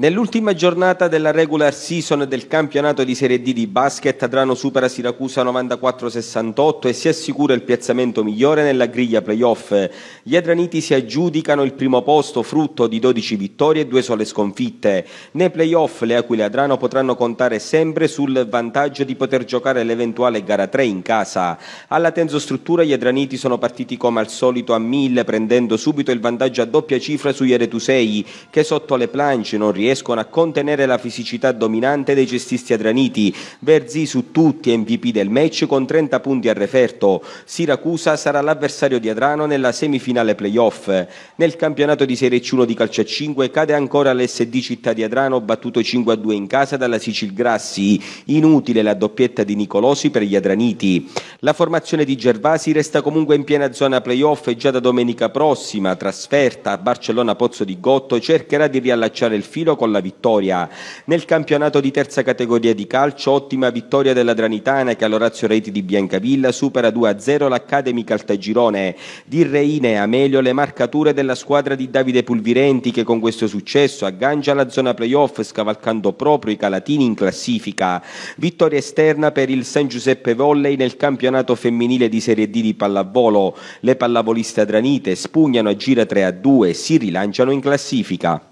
Nell'ultima giornata della regular season del campionato di Serie D di basket, Adrano supera Siracusa 94-68 e si assicura il piazzamento migliore nella griglia playoff. Gli Adraniti si aggiudicano il primo posto, frutto di 12 vittorie e due sole sconfitte. Nei playoff le Aquile Adrano potranno contare sempre sul vantaggio di poter giocare l'eventuale gara 3 in casa. Alla Struttura, gli Adraniti sono partiti come al solito a 1000, prendendo subito il vantaggio a doppia cifra sugli Eretusei, che sotto le planche non riescono riescono a contenere la fisicità dominante dei cestisti adraniti. Verzi su tutti MVP del match con 30 punti al referto. Siracusa sarà l'avversario di Adrano nella semifinale playoff. Nel campionato di Serie C1 di calcio a 5 cade ancora l'SD Città di Adrano battuto 5 a 2 in casa dalla Sicil Grassi. Inutile la doppietta di Nicolosi per gli adraniti. La formazione di Gervasi resta comunque in piena zona playoff e già da domenica prossima, trasferta a Barcellona Pozzo di Gotto, cercherà di riallacciare il filo con la vittoria. Nel campionato di terza categoria di calcio, ottima vittoria della Dranitana che all'Orazio Reti di Biancavilla supera 2-0 l'Academy Caltagirone. Di Reine a meglio le marcature della squadra di Davide Pulvirenti che con questo successo aggancia la zona playoff scavalcando proprio i calatini in classifica. Vittoria esterna per il San Giuseppe Volley nel campionato femminile di Serie D di pallavolo. Le pallavoliste adranite spugnano a gira 3 a 2 e si rilanciano in classifica.